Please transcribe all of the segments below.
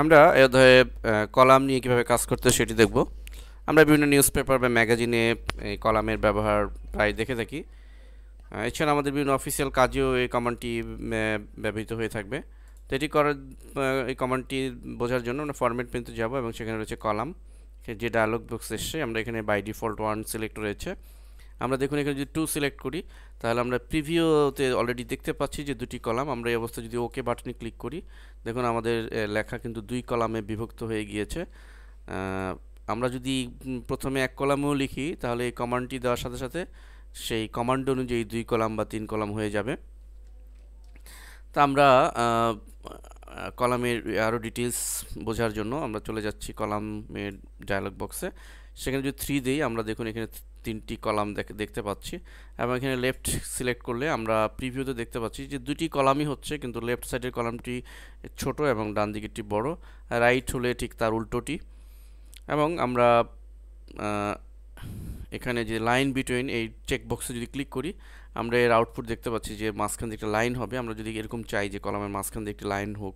আমরা এ অধ্যায়ে কলাম নিয়ে কীভাবে কাজ করতে সেটি দেখব আমরা বিভিন্ন নিউজ পেপার বা ম্যাগাজিনে এই কলামের ব্যবহার প্রায় দেখে থাকি এছাড়া আমাদের বিভিন্ন অফিসিয়াল কাজেও এই কমান্ডটি ব্যবহৃত হয়ে থাকবে তো এটি করার এই কমান্ডটি বোঝার জন্য আমরা ফরম্যাট মেনুতে যাব এবং সেখানে রয়েছে কলাম যে ডায়ালগ বক্স এসছে আমরা এখানে বাই ডিফল্ট ওয়ান সিলেক্ট রয়েছে আমরা দেখুন এখানে যদি টু সিলেক্ট করি তাহলে আমরা প্রিভিওতে অলরেডি দেখতে পাচ্ছি যে দুটি কলাম আমরা এই অবস্থায় যদি ওকে বাটনে ক্লিক করি দেখুন আমাদের লেখা কিন্তু দুই কলামে বিভক্ত হয়ে গিয়েছে আমরা যদি প্রথমে এক কলামেও লিখি তাহলে এই কমান্ডটি দেওয়ার সাথে সাথে সেই কমান্ড অনুযায়ী দুই কলাম বা তিন কলাম হয়ে যাবে তা আমরা কলামের আরও ডিটেলস বোঝার জন্য আমরা চলে যাচ্ছি কলামের ডায়ালগ বক্সে সেখানে যদি থ্রি দিই আমরা দেখুন এখানে তিনটি কলাম দেখতে পাচ্ছি এবং এখানে লেফট সিলেক্ট করলে আমরা প্রিভিউতে দেখতে পাচ্ছি যে দুটি কলামই হচ্ছে কিন্তু লেফট সাইডের কলামটি ছোট এবং ডান দিকেরটি বড় রাইট হলে ঠিক তার উল্টোটি এবং আমরা এখানে যে লাইন বিটুইন এই চেকবক্সে যদি ক্লিক করি আমরা এর আউটপুট দেখতে পাচ্ছি যে মাঝখান দিয়ে একটা লাইন হবে আমরা যদি এরকম চাই যে কলামের মাঝখান দিয়ে একটি লাইন হোক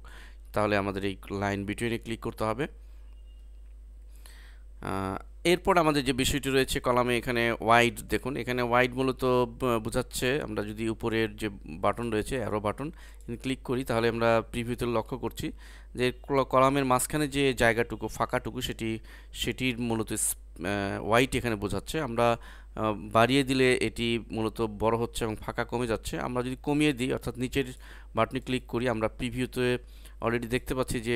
তাহলে আমাদের এই লাইন বিটুইনে ক্লিক করতে হবে এরপর আমাদের যে বিষয়টি রয়েছে কলামে এখানে ওয়াইড দেখুন এখানে ওয়াইড মূলত বোঝাচ্ছে আমরা যদি উপরের যে বাটন রয়েছে অ্যারো বাটন ক্লিক করি তাহলে আমরা প্রিভিউতে লক্ষ্য করছি যে কলামের মাঝখানে যে জায়গাটুকু ফাঁকাটুকু সেটি সেটির মূলত ওয়াইড এখানে বোঝাচ্ছে আমরা বাড়িয়ে দিলে এটি মূলত বড় হচ্ছে এবং ফাঁকা কমে যাচ্ছে আমরা যদি কমিয়ে দিই অর্থাৎ নিচের বাটনে ক্লিক করি আমরা প্রিভিউতে অলরেডি দেখতে পাচ্ছি যে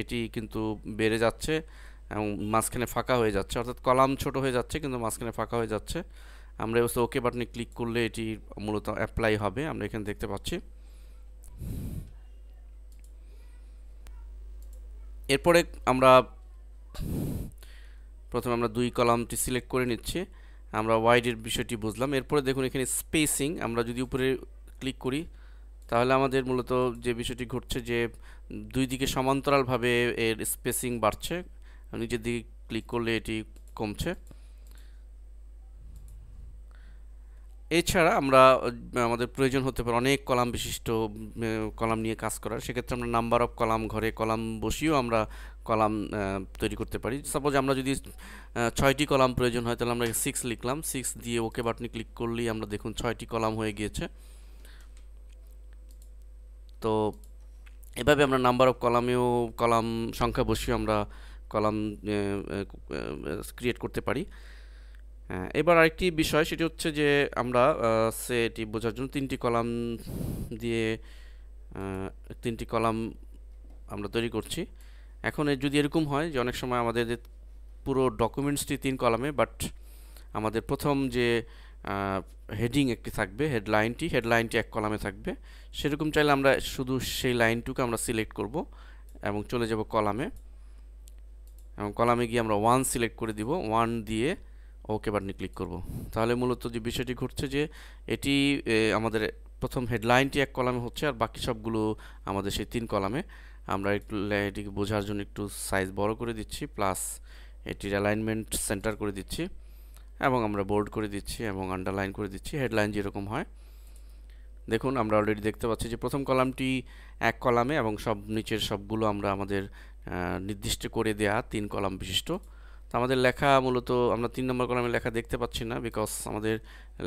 এটি কিন্তু বেড়ে যাচ্ছে এবং মাঝখানে ফাঁকা হয়ে যাচ্ছে অর্থাৎ কলাম ছোট হয়ে যাচ্ছে কিন্তু মাঝখানে ফাঁকা হয়ে যাচ্ছে আমরা এবার ওকে বাটনে ক্লিক করলে এটি মূলত অ্যাপ্লাই হবে আমরা এখানে দেখতে পাচ্ছি এরপরে আমরা প্রথমে আমরা দুই কলামটি সিলেক্ট করে নিচ্ছি আমরা ওয়াইডের বিষয়টি বুঝলাম এরপরে দেখুন এখানে স্পেসিং আমরা যদি উপরে ক্লিক করি তাহলে আমাদের মূলত যে বিষয়টি ঘটছে যে দুই দিকে সমান্তরালভাবে এর স্পেসিং বাড়ছে নিচের দিকে ক্লিক করলে এটি কমছে এছাড়া আমরা আমাদের প্রয়োজন হতে পারে অনেক কলাম বিশিষ্ট কলাম নিয়ে কাজ করার সেক্ষেত্রে আমরা নাম্বার অফ কলাম ঘরে কলাম বসিয়েও আমরা কলাম তৈরি করতে পারি সাপোজ আমরা যদি ছয়টি কলাম প্রয়োজন হয় তাহলে আমরা সিক্স লিখলাম সিক্স দিয়ে ওকে বাটনে ক্লিক করলেই আমরা দেখুন ছয়টি কলাম হয়ে গিয়েছে তো এভাবে আমরা নাম্বার অফ কলামেও কলাম সংখ্যা বসিয়ে আমরা কলাম ক্রিয়েট করতে পারি হ্যাঁ, এবার আরেকটি বিষয় সেটি হচ্ছে যে আমরা সে এটি বোঝার জন্য তিনটি কলাম দিয়ে তিনটি কলাম আমরা তৈরি করছি এখন যদি এরকম হয় যে অনেক সময় আমাদের পুরো ডকুমেন্টসটি তিন কলামে বাট আমাদের প্রথম যে হেডিং একটি থাকবে হেডলাইনটি হেডলাইনটি এক কলামে থাকবে সেরকম চাইলে আমরা শুধু সেই লাইনটুকু আমরা সিলেক্ট করব এবং চলে যাব কলামে এবং কলামে গিয়ে আমরা ওয়ান সিলেক্ট করে দিব ওয়ান দিয়ে ওকে বাটনে ক্লিক করব তাহলে মূলত যে বিষয়টি ঘটছে যে এটি আমাদের প্রথম হেডলাইনটি এক কলামে হচ্ছে আর বাকি সবগুলো আমাদের সেই তিন কলামে আমরা একটু এটিকে বোঝার জন্য একটু সাইজ বড় করে দিচ্ছি প্লাস এটির অ্যালাইনমেন্ট সেন্টার করে দিচ্ছি এবং আমরা বোর্ড করে দিচ্ছি এবং আন্ডারলাইন করে দিচ্ছি হেডলাইন যেরকম হয় দেখুন আমরা অলরেডি দেখতে পাচ্ছি যে প্রথম কলামটি এক কলামে এবং সব নিচের সবগুলো আমরা আমাদের নির্দিষ্ট করে দেয়া তিন কলাম বিশিষ্ট তো আমাদের লেখা মূলত আমরা তিন নম্বর কলামে লেখা দেখতে পাচ্ছি না বিকজ আমাদের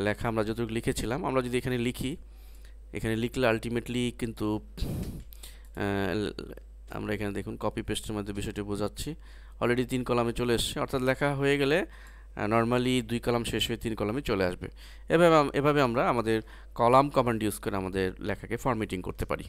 লেখা আমরা যতটুকু লিখেছিলাম আমরা যদি এখানে লিখি এখানে লিখলে আলটিমেটলি কিন্তু আমরা এখানে দেখুন কপি পেস্টের মধ্যে বিষয়টি বোঝাচ্ছি অলরেডি তিন কলামে চলে এসছে অর্থাৎ লেখা হয়ে গেলে নর্মালি দুই কলাম শেষ হয়ে তিন কলামে চলে আসবে এভাবে এভাবে আমরা আমাদের কলাম কমান্ড ইউজ করে আমাদের লেখাকে ফর্মেটিং করতে পারি